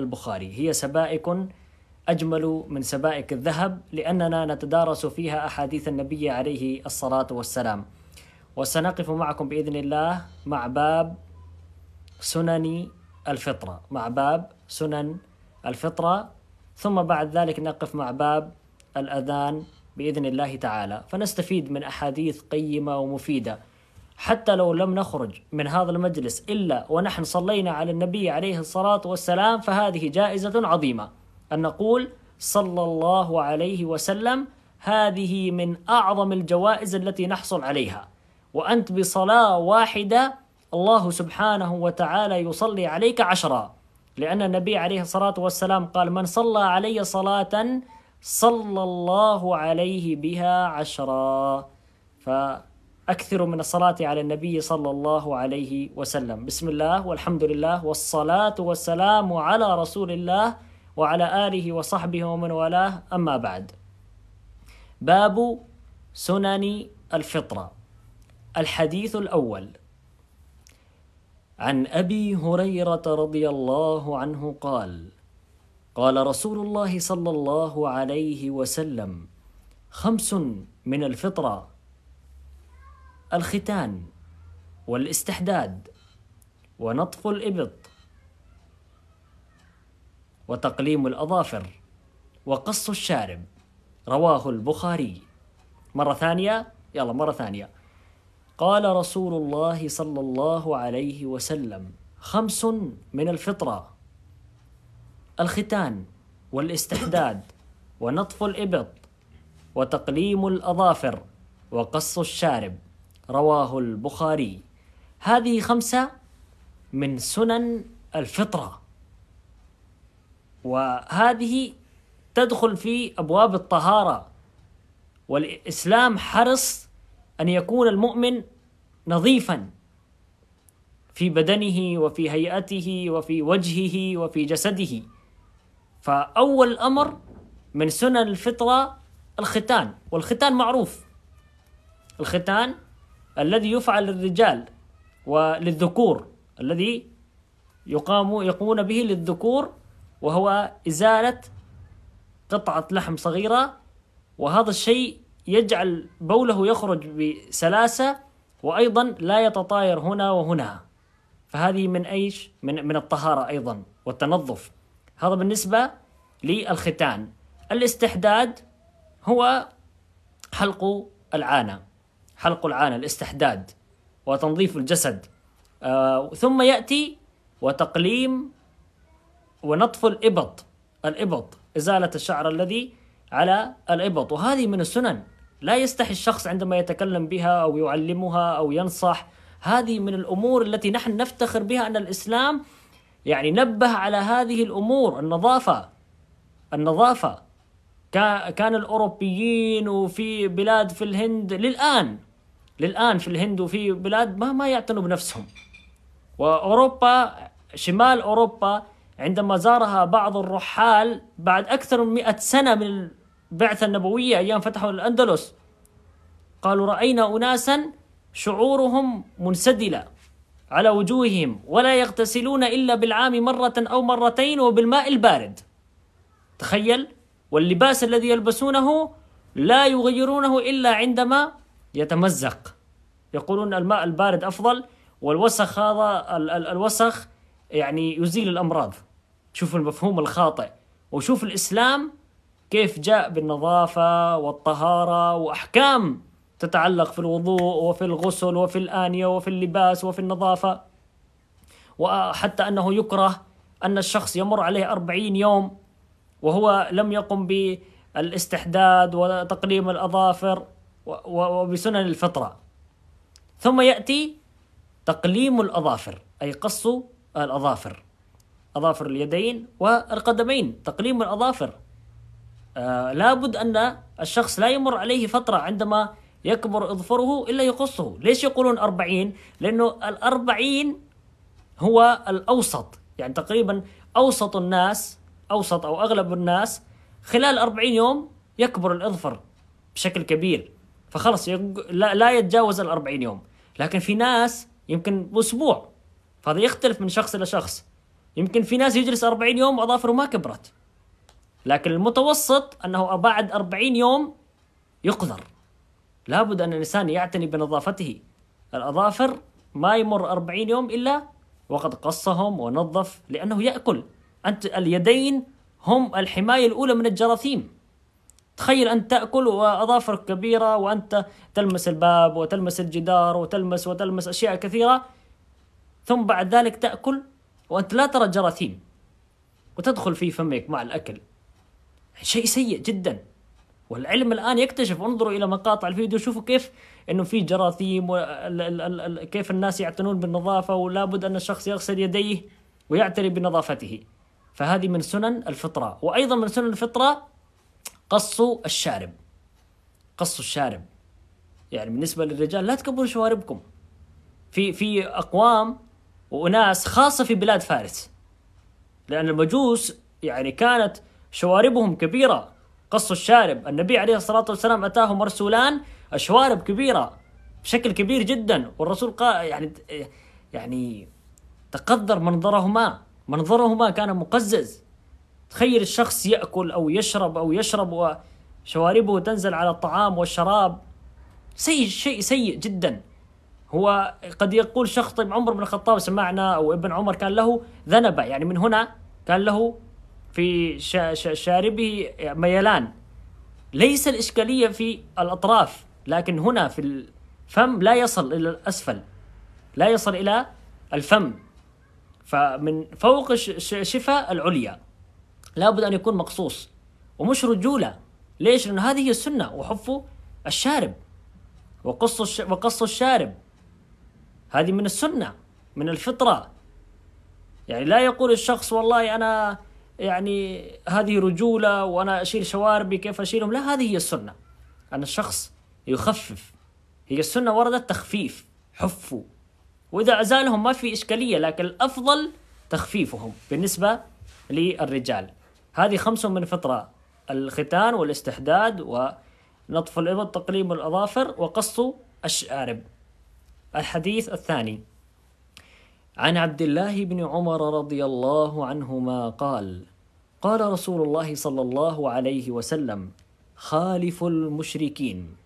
البخاري هي سبائك أجمل من سبائك الذهب لأننا نتدارس فيها أحاديث النبي عليه الصلاة والسلام وسنقف معكم بإذن الله مع باب سنن الفطرة مع باب سنن الفطرة ثم بعد ذلك نقف مع باب الأذان بإذن الله تعالى فنستفيد من أحاديث قيمة ومفيدة حتى لو لم نخرج من هذا المجلس إلا ونحن صلينا على النبي عليه الصلاة والسلام فهذه جائزة عظيمة أن نقول صلى الله عليه وسلم هذه من أعظم الجوائز التي نحصل عليها وأنت بصلاة واحدة الله سبحانه وتعالى يصلي عليك عشرة لأن النبي عليه الصلاة والسلام قال من صلى علي صلاة صلى الله عليه بها عشرا ف أكثر من الصلاة على النبي صلى الله عليه وسلم بسم الله والحمد لله والصلاة والسلام على رسول الله وعلى آله وصحبه ومن والاه أما بعد باب سنن الفطرة الحديث الأول عن أبي هريرة رضي الله عنه قال قال رسول الله صلى الله عليه وسلم خمس من الفطره الختان والاستحداد ونطف الإبط وتقليم الأظافر وقص الشارب رواه البخاري مرة ثانية يلا مرة ثانية قال رسول الله صلى الله عليه وسلم خمس من الفطرة الختان والاستحداد ونطف الإبط وتقليم الأظافر وقص الشارب رواه البخاري هذه خمسة من سنن الفطرة وهذه تدخل في أبواب الطهارة والإسلام حرص أن يكون المؤمن نظيفا في بدنه وفي هيئته وفي وجهه وفي جسده فأول أمر من سنن الفطرة الختان والختان معروف الختان الذي يفعل للرجال وللذكور الذي يقام يقومون به للذكور وهو إزالة قطعة لحم صغيرة وهذا الشيء يجعل بوله يخرج بسلاسة وأيضا لا يتطاير هنا وهنا فهذه من أيش؟ من, من الطهارة أيضا والتنظف هذا بالنسبة للختان الاستحداد هو حلق العانة حلق العانة الاستحداد وتنظيف الجسد آه ثم يأتي وتقليم ونطف الإبط الإبط إزالة الشعر الذي على الإبط وهذه من السنن لا يستحي الشخص عندما يتكلم بها أو يعلمها أو ينصح هذه من الأمور التي نحن نفتخر بها أن الإسلام يعني نبه على هذه الأمور النظافة النظافة كان الأوروبيين وفي بلاد في الهند للآن للان في الهند وفي بلاد ما ما يعتنوا بنفسهم واوروبا شمال اوروبا عندما زارها بعض الرحال بعد اكثر من 100 سنه من البعثه النبويه ايام فتحوا الاندلس قالوا راينا اناسا شعورهم منسدله على وجوههم ولا يغتسلون الا بالعام مره او مرتين وبالماء البارد تخيل واللباس الذي يلبسونه لا يغيرونه الا عندما يتمزق يقولون الماء البارد أفضل والوسخ هذا ال ال الوسخ يعني يزيل الأمراض شوف المفهوم الخاطئ وشوف الإسلام كيف جاء بالنظافة والطهارة وأحكام تتعلق في الوضوء وفي الغسل وفي الآنية وفي اللباس وفي النظافة وحتى أنه يكره أن الشخص يمر عليه أربعين يوم وهو لم يقم بالاستحداد وتقليم الأظافر وبسنن الفطرة ثم يأتي تقليم الأظافر أي قص الأظافر أظافر اليدين والقدمين تقليم الأظافر آه لابد أن الشخص لا يمر عليه فترة عندما يكبر إظفره إلا يقصه ليش يقولون أربعين لأنه الأربعين هو الأوسط يعني تقريبا أوسط الناس أوسط أو أغلب الناس خلال أربعين يوم يكبر الإظفر بشكل كبير فخلص لا, لا يتجاوز ال 40 يوم لكن في ناس يمكن اسبوع فهذا يختلف من شخص الى شخص يمكن في ناس يجلس 40 يوم واظافره ما كبرت لكن المتوسط انه بعد 40 يوم يقذر لابد ان الانسان يعتني بنظافته الاظافر ما يمر 40 يوم الا وقد قصهم ونظف لانه ياكل انت اليدين هم الحمايه الاولى من الجراثيم تخيل أن تأكل وأظافرك كبيرة وأنت تلمس الباب وتلمس الجدار وتلمس وتلمس أشياء كثيرة ثم بعد ذلك تأكل وأنت لا ترى جراثيم وتدخل في فمك مع الأكل شيء سيء جدا والعلم الآن يكتشف انظروا إلى مقاطع الفيديو شوفوا كيف أنه في جراثيم كيف الناس يعتنون بالنظافة ولا بد أن الشخص يغسل يديه ويعتني بنظافته فهذه من سنن الفطرة وأيضا من سنن الفطرة قصوا الشارب قصوا الشارب يعني بالنسبه للرجال لا تكبروا شواربكم في في اقوام واناس خاصه في بلاد فارس لان المجوس يعني كانت شواربهم كبيره قصوا الشارب النبي عليه الصلاه والسلام اتاه مرسولان شوارب كبيره بشكل كبير جدا والرسول قال يعني يعني تقدر منظرهما منظرهما كان مقزز تخيل الشخص ياكل او يشرب او يشرب وشواربه تنزل على الطعام والشراب سيء شيء سيء جدا هو قد يقول شخص طيب عمر بن الخطاب سمعنا او ابن عمر كان له ذنبه يعني من هنا كان له في شاربه ميلان ليس الإشكالية في الأطراف لكن هنا في الفم لا يصل إلى الأسفل لا يصل إلى الفم فمن فوق الشفة العليا لابد أن يكون مقصوص ومش رجولة ليش؟ لأن هذه هي السنة وحفوا الشارب وقصوا الش... وقصوا الشارب هذه من السنة من الفطرة يعني لا يقول الشخص والله أنا يعني هذه رجولة وأنا أشيل شواربي كيف أشيلهم لا هذه هي السنة أن الشخص يخفف هي السنة وردت تخفيف حفوا وإذا أزالهم ما في إشكالية لكن الأفضل تخفيفهم بالنسبة للرجال هذه خمس من فطرة الختان والاستحداد ونطف الإبط تقليم الأظافر وقص الشارب الحديث الثاني عن عبد الله بن عمر رضي الله عنهما قال قال رسول الله صلى الله عليه وسلم خالف المشركين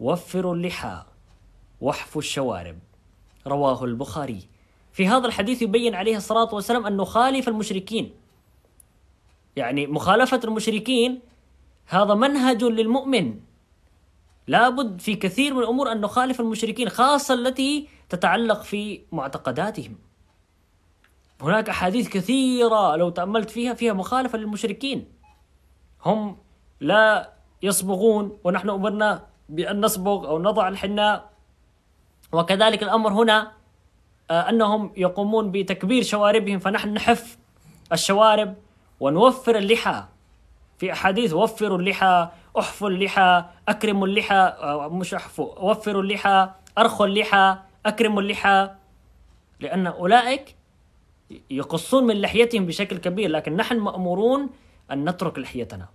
وفروا اللحى واحفوا الشوارب رواه البخاري في هذا الحديث يبين عليه الصلاة والسلام أنه خالف المشركين يعني مخالفة المشركين هذا منهج للمؤمن لابد في كثير من الأمور أن نخالف المشركين خاصة التي تتعلق في معتقداتهم هناك أحاديث كثيرة لو تأملت فيها فيها مخالفة للمشركين هم لا يصبغون ونحن أمرنا بأن نصبغ أو نضع الحناء وكذلك الأمر هنا آه، أنهم يقومون بتكبير شواربهم فنحن نحف الشوارب ونوفر اللحى في أحاديث وفروا اللحى احفوا اللحى أكرموا اللحى آه، مش احفوا وفروا اللحى أرخوا اللحى أكرموا اللحى لأن أولئك يقصون من لحيتهم بشكل كبير لكن نحن مأمورون أن نترك لحيتنا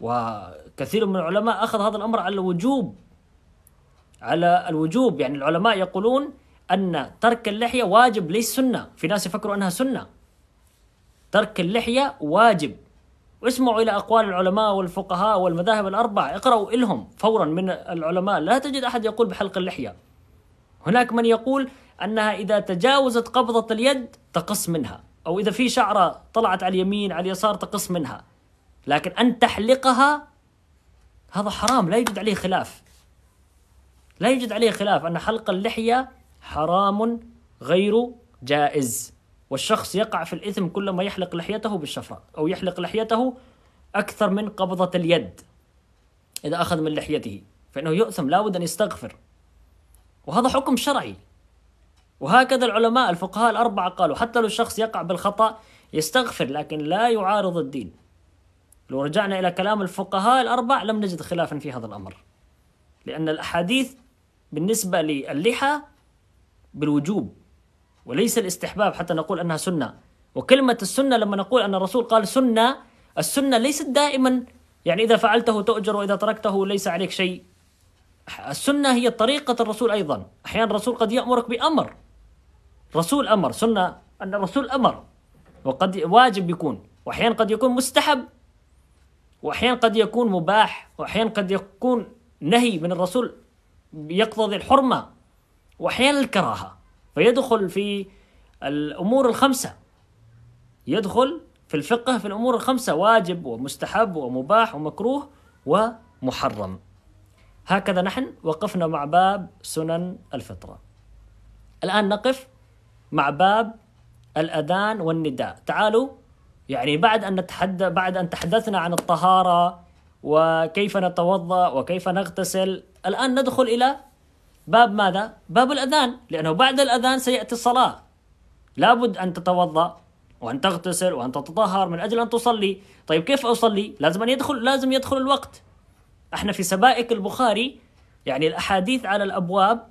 وكثير من العلماء أخذ هذا الأمر على الوجوب على الوجوب يعني العلماء يقولون أن ترك اللحية واجب ليس سنة في ناس يفكروا أنها سنة ترك اللحية واجب واسمعوا إلى أقوال العلماء والفقهاء والمذاهب الأربعة اقرأوا إلهم فورا من العلماء لا تجد أحد يقول بحلق اللحية هناك من يقول أنها إذا تجاوزت قبضة اليد تقص منها أو إذا في شعرة طلعت على اليمين على اليسار تقص منها لكن أن تحلقها هذا حرام لا يوجد عليه خلاف لا يوجد عليه خلاف أن حلق اللحية حرام غير جائز والشخص يقع في الإثم كلما يحلق لحيته بالشفرة أو يحلق لحيته أكثر من قبضة اليد إذا أخذ من لحيته فإنه يؤثم لابد أن يستغفر وهذا حكم شرعي وهكذا العلماء الفقهاء الأربعة قالوا حتى لو الشخص يقع بالخطأ يستغفر لكن لا يعارض الدين لو رجعنا إلى كلام الفقهاء الأربع لم نجد خلافا في هذا الأمر لأن الأحاديث بالنسبة للحى بالوجوب وليس الاستحباب حتى نقول انها سنه وكلمه السنه لما نقول ان الرسول قال سنه السنه ليست دائما يعني اذا فعلته تؤجر واذا تركته ليس عليك شيء السنه هي طريقه الرسول ايضا احيانا الرسول قد يامرك بامر رسول امر سنه ان الرسول امر وقد واجب يكون واحيانا قد يكون مستحب واحيانا قد يكون مباح واحيانا قد يكون نهي من الرسول يقتضي الحرمه واحيانا الكراهه فيدخل في الأمور الخمسة يدخل في الفقه في الأمور الخمسة واجب ومستحب ومباح ومكروه ومحرم هكذا نحن وقفنا مع باب سنن الفطرة الآن نقف مع باب الأذان والنداء تعالوا يعني بعد أن نتحدى بعد أن تحدثنا عن الطهارة وكيف نتوضأ وكيف نغتسل الآن ندخل إلى باب ماذا؟ باب الأذان لأنه بعد الأذان سيأتي الصلاة لابد أن تتوضأ وأن تغتسل وأن تتطهر من أجل أن تصلي طيب كيف أصلي؟ لازم أن يدخل لازم يدخل الوقت احنا في سبائك البخاري يعني الأحاديث على الأبواب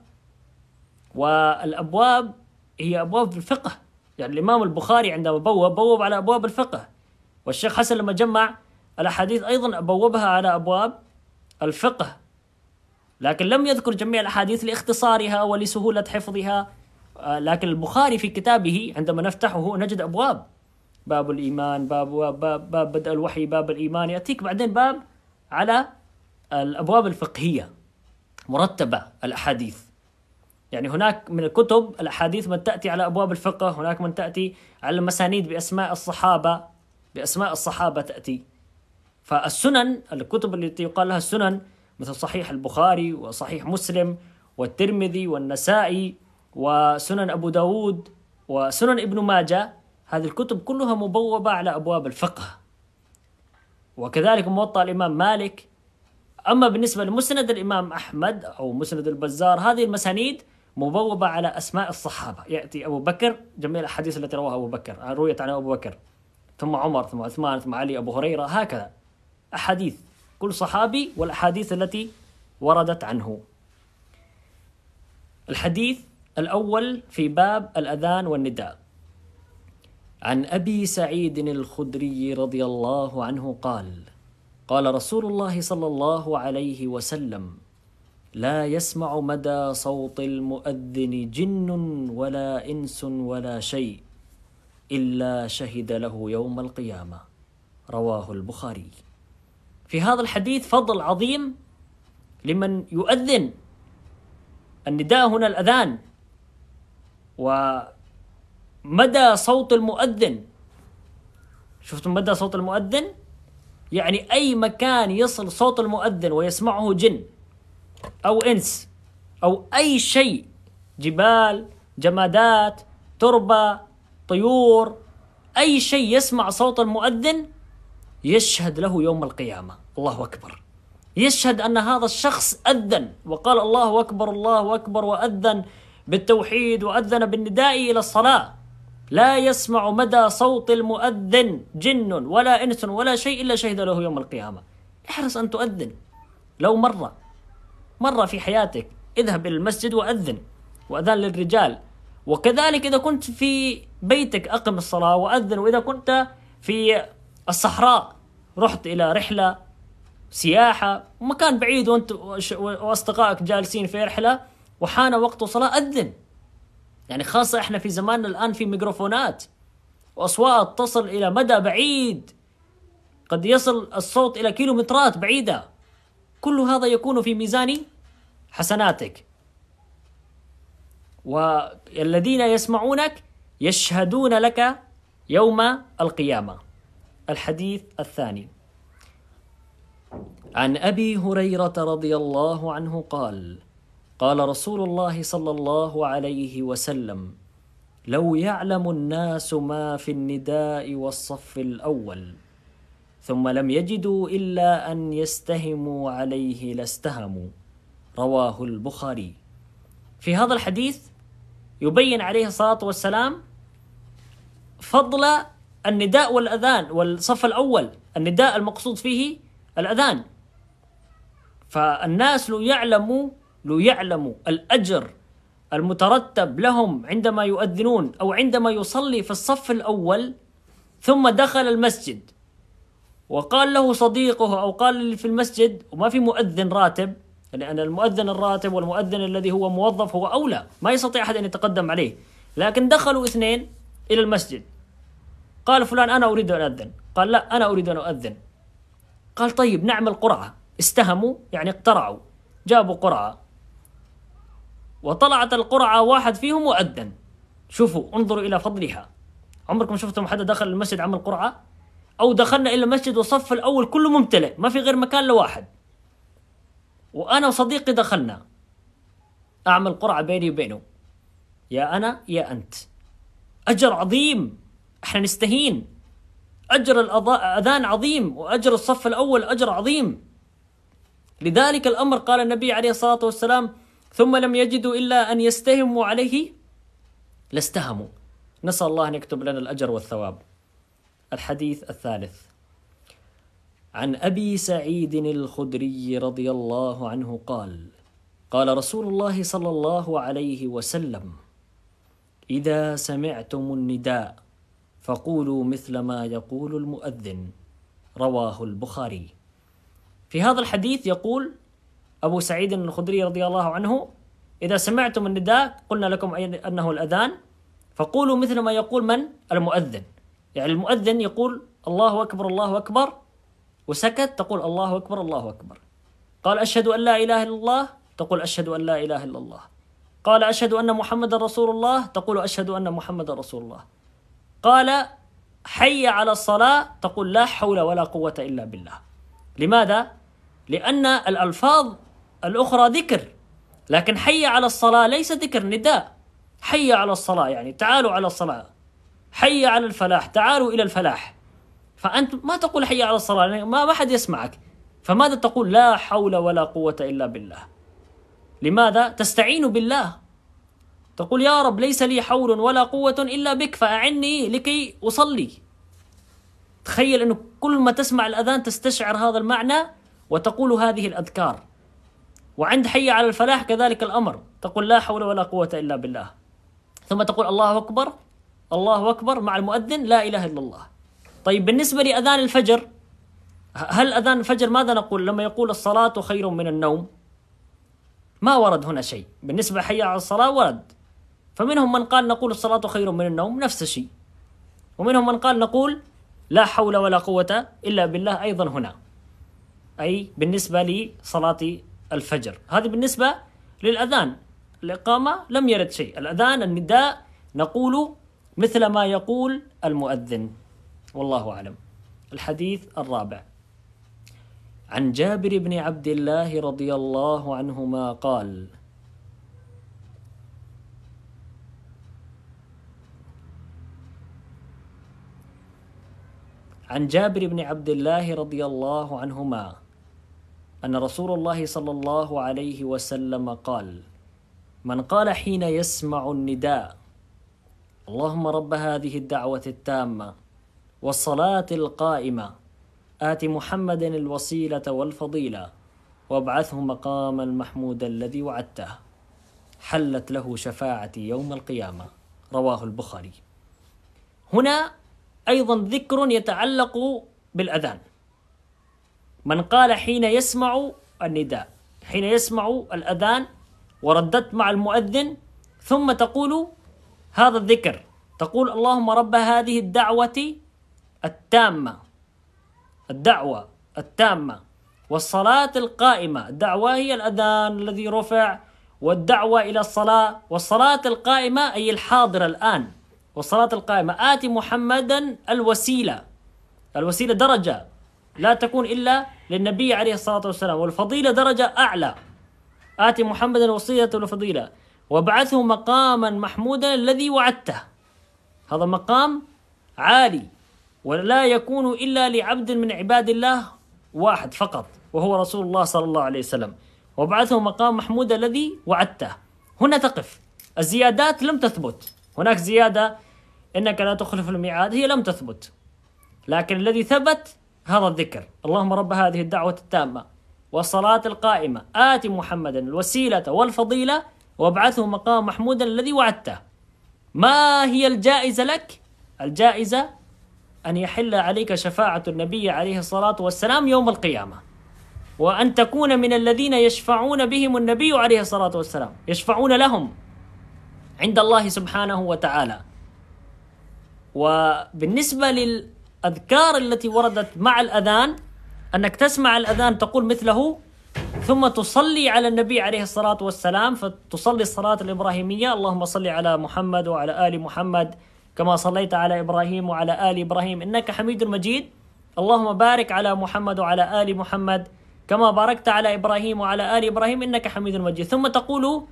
والأبواب هي أبواب الفقه يعني الإمام البخاري عندما بوب بوب على أبواب الفقه والشيخ حسن لما جمع الأحاديث أيضا بوبها على أبواب الفقه لكن لم يذكر جميع الأحاديث لاختصارها ولسهولة حفظها آه، لكن البخاري في كتابه عندما نفتحه نجد أبواب باب الإيمان باب, باب, باب بدء الوحي باب الإيمان يأتيك بعدين باب على الأبواب الفقهية مرتبة الأحاديث يعني هناك من الكتب الأحاديث من تأتي على أبواب الفقه هناك من تأتي على المسانيد بأسماء الصحابة بأسماء الصحابة تأتي فالسنن الكتب التي يقال لها السنن مثل صحيح البخاري وصحيح مسلم والترمذي والنسائي وسنن أبو داود وسنن ابن ماجة هذه الكتب كلها مبوبة على أبواب الفقه وكذلك موطأ الإمام مالك أما بالنسبة لمسند الإمام أحمد أو مسند البزار هذه المسانيد مبوبة على أسماء الصحابة يأتي أبو بكر جميع الأحاديث التي رواها أبو بكر رويت عن أبو بكر ثم عمر ثم عثمان ثم علي أبو هريرة هكذا أحاديث كل صحابي والأحاديث التي وردت عنه الحديث الأول في باب الأذان والنداء عن أبي سعيد الخدري رضي الله عنه قال قال رسول الله صلى الله عليه وسلم لا يسمع مدى صوت المؤذن جن ولا انس ولا شيء الا شهد له يوم القيامه رواه البخاري في هذا الحديث فضل عظيم لمن يؤذن النداء هنا الأذان ومدى صوت المؤذن شفتم مدى صوت المؤذن يعني أي مكان يصل صوت المؤذن ويسمعه جن أو إنس أو أي شيء جبال جمادات تربة طيور أي شيء يسمع صوت المؤذن يشهد له يوم القيامة الله أكبر يشهد أن هذا الشخص أذن وقال الله أكبر الله أكبر وأذن بالتوحيد وأذن بالنداء إلى الصلاة لا يسمع مدى صوت المؤذن جن ولا إنس ولا شيء إلا شهد له يوم القيامة احرص أن تؤذن لو مرة مرة في حياتك اذهب إلى المسجد وأذن وأذان للرجال وكذلك إذا كنت في بيتك أقم الصلاة وأذن وإذا كنت في الصحراء رحت الى رحله سياحه مكان بعيد وانت واصدقائك جالسين في رحله وحان وقت الصلاه اذن يعني خاصه احنا في زماننا الان في ميكروفونات واصوات تصل الى مدى بعيد قد يصل الصوت الى كيلومترات بعيده كل هذا يكون في ميزان حسناتك والذين يسمعونك يشهدون لك يوم القيامه الحديث الثاني عن ابي هريره رضي الله عنه قال قال رسول الله صلى الله عليه وسلم لو يعلم الناس ما في النداء والصف الاول ثم لم يجدوا الا ان يستهموا عليه لاستهموا رواه البخاري في هذا الحديث يبين عليه الصلاه والسلام فضل النداء والأذان والصف الأول النداء المقصود فيه الأذان فالناس لو يعلموا لو يعلموا الأجر المترتب لهم عندما يؤذنون أو عندما يصلي في الصف الأول ثم دخل المسجد وقال له صديقه أو قال اللي في المسجد وما في مؤذن راتب لأن يعني المؤذن الراتب والمؤذن الذي هو موظف هو أولى ما يستطيع أحد أن يتقدم عليه لكن دخلوا اثنين إلى المسجد قال فلان أنا أريد أن اذن قال لا أنا أريد أن اذن قال طيب نعمل قرعة استهموا يعني اقترعوا جابوا قرعة وطلعت القرعة واحد فيهم وأذن شوفوا انظروا إلى فضلها عمركم شفتم حدا دخل المسجد عمل قرعة أو دخلنا إلى المسجد والصف الأول كله ممتلئ ما في غير مكان لواحد وأنا وصديقي دخلنا أعمل قرعة بيني وبينه يا أنا يا أنت أجر عظيم احنا نستهين أجر الأذان عظيم وأجر الصف الأول أجر عظيم لذلك الأمر قال النبي عليه الصلاة والسلام ثم لم يجدوا إلا أن يستهموا عليه لاستهموا نسأل الله أن يكتب لنا الأجر والثواب الحديث الثالث عن أبي سعيد الخدري رضي الله عنه قال قال رسول الله صلى الله عليه وسلم إذا سمعتم النداء فقولوا مثل ما يقول المؤذن رواه البخاري في هذا الحديث يقول أبو سعيد الخدري رضي الله عنه إذا سمعتم النداء قلنا لكم أنه الأذان فقولوا مثل ما يقول من المؤذن يعني المؤذن يقول الله أكبر الله أكبر وسكت تقول الله أكبر الله أكبر قال أشهد أن لا إله إلا الله تقول أشهد أن لا إله إلا الله قال أشهد أن محمد رسول الله تقول أشهد أن محمد رسول الله قال حي على الصلاة تقول لا حول ولا قوة إلا بالله لماذا؟ لأن الألفاظ الأخرى ذكر لكن حي على الصلاة ليس ذكر نداء حي على الصلاة يعني تعالوا على الصلاة حي على الفلاح تعالوا إلى الفلاح فأنت ما تقول حي على الصلاة يعني ما أحد يسمعك فماذا تقول لا حول ولا قوة إلا بالله لماذا؟ تستعين بالله تقول يا رب ليس لي حول ولا قوة إلا بك فأعني لكي أصلي تخيل أنه كل ما تسمع الأذان تستشعر هذا المعنى وتقول هذه الأذكار وعند حي على الفلاح كذلك الأمر تقول لا حول ولا قوة إلا بالله ثم تقول الله أكبر الله أكبر مع المؤذن لا إله إلا الله طيب بالنسبة لأذان الفجر هل أذان الفجر ماذا نقول لما يقول الصلاة خير من النوم ما ورد هنا شيء بالنسبة حي على الصلاة ورد فمنهم من قال نقول الصلاة خير من النوم نفس الشيء ومنهم من قال نقول لا حول ولا قوة إلا بالله أيضا هنا أي بالنسبة لصلاة الفجر هذه بالنسبة للأذان الإقامة لم يرد شيء الأذان النداء نقول مثل ما يقول المؤذن والله أعلم الحديث الرابع عن جابر بن عبد الله رضي الله عنهما قال عن جابر بن عبد الله رضي الله عنهما أن رسول الله صلى الله عليه وسلم قال من قال حين يسمع النداء اللهم رب هذه الدعوة التامة والصلاة القائمة آت محمد الوسيلة والفضيلة وابعثه مقاما محمودا الذي وعدته حلت له شفاعتي يوم القيامة رواه البخاري هنا أيضا ذكر يتعلق بالأذان من قال حين يسمع النداء حين يسمع الأذان ورددت مع المؤذن ثم تقول هذا الذكر تقول اللهم رب هذه الدعوة التامة الدعوة التامة والصلاة القائمة الدعوة هي الأذان الذي رفع والدعوة إلى الصلاة والصلاة القائمة أي الحاضرة الآن والصلاة القائمة آت محمدا الوسيلة الوسيلة درجة لا تكون إلا للنبي عليه الصلاة والسلام والفضيلة درجة أعلى آت محمدا الوسيلة والفضيلة وابعثه مقاما محمودا الذي وعدته هذا مقام عالي ولا يكون إلا لعبد من عباد الله واحد فقط وهو رسول الله صلى الله عليه وسلم وابعثه مقام محمود الذي وعدته هنا تقف الزيادات لم تثبت هناك زيادة انك لا تخلف الميعاد هي لم تثبت لكن الذي ثبت هذا الذكر اللهم رب هذه الدعوة التامة والصلاة القائمة آت محمدا الوسيلة والفضيلة وابعثه مقام محمودا الذي وعدته ما هي الجائزة لك؟ الجائزة أن يحل عليك شفاعة النبي عليه الصلاة والسلام يوم القيامة وأن تكون من الذين يشفعون بهم النبي عليه الصلاة والسلام يشفعون لهم عند الله سبحانه وتعالى وبالنسبة للأذكار التي وردت مع الأذان أنك تسمع الأذان تقول مثله ثم تصلي على النبي عليه الصلاة والسلام فتصلي الصلاة الإبراهيمية اللهم صل على محمد وعلى آل محمد كما صليت على إبراهيم وعلى آل إبراهيم إنك حميد مجيد اللهم بارك على محمد وعلى آل محمد كما باركت على إبراهيم وعلى آل إبراهيم إنك حميد مجيد ثم تقول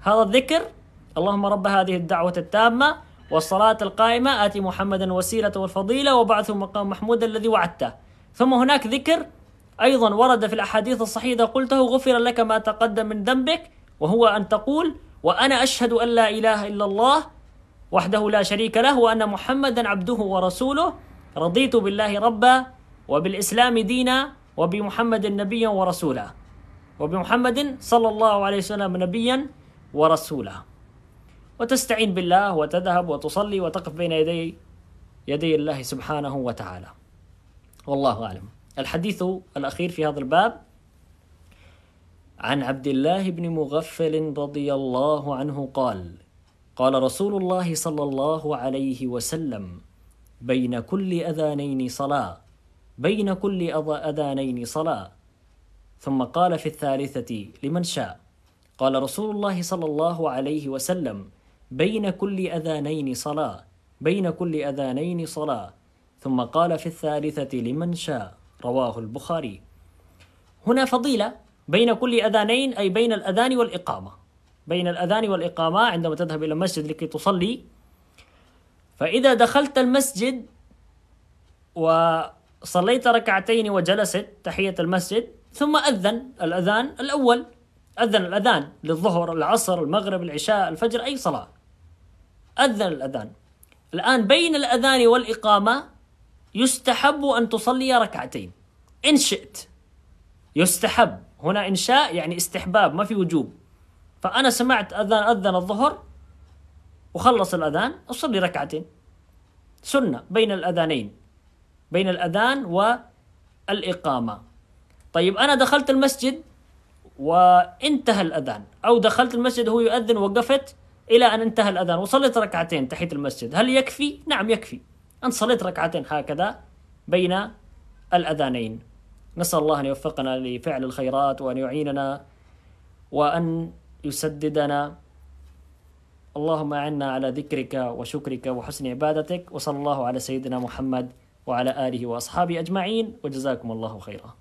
هذا الذكر اللهم رب هذه الدعوة التامة والصلاة القائمة آتي محمدا وسيلة والفضيلة وبعثه مقام محمود الذي وعدته ثم هناك ذكر أيضا ورد في الأحاديث الصحيحة إذا قلته غفر لك ما تقدم من ذنبك وهو أن تقول وأنا أشهد أن لا إله إلا الله وحده لا شريك له وأن محمدا عبده ورسوله رضيت بالله ربا وبالإسلام دينا وبمحمد نبيا ورسولا وبمحمد صلى الله عليه وسلم نبيا ورسولا وتستعين بالله وتذهب وتصلي وتقف بين يدي يدي الله سبحانه وتعالى والله أعلم الحديث الأخير في هذا الباب عن عبد الله بن مغفل رضي الله عنه قال قال رسول الله صلى الله عليه وسلم بين كل أذانين صلاة بين كل أذانين صلاة ثم قال في الثالثة لمن شاء قال رسول الله صلى الله عليه وسلم بين كل أذانين صلاة بين كل أذانين صلاة ثم قال في الثالثة لمن شاء رواه البخاري هنا فضيلة بين كل أذانين أي بين الأذان والإقامة بين الأذان والإقامة عندما تذهب إلى المسجد لكي تصلي فإذا دخلت المسجد وصليت ركعتين وجلست تحية المسجد ثم أذن الأذان الأول أذن الأذان للظهر العصر المغرب العشاء الفجر أي صلاة أذن الأذان الآن بين الأذان والإقامة يستحب أن تصلي ركعتين إن شئت يستحب هنا إنشاء يعني استحباب ما في وجوب فأنا سمعت أذان أذن الظهر وخلص الأذان أصلي ركعتين سنة بين الأذانين بين الأذان والإقامة طيب أنا دخلت المسجد وانتهى الأذان أو دخلت المسجد هو يؤذن وقفت إلى أن انتهى الأذان وصليت ركعتين تحية المسجد هل يكفي؟ نعم يكفي أنت صليت ركعتين هكذا بين الأذانين نسأل الله أن يوفقنا لفعل الخيرات وأن يعيننا وأن يسددنا اللهم أعنا على ذكرك وشكرك وحسن عبادتك وصلى الله على سيدنا محمد وعلى آله وأصحابه أجمعين وجزاكم الله خيرا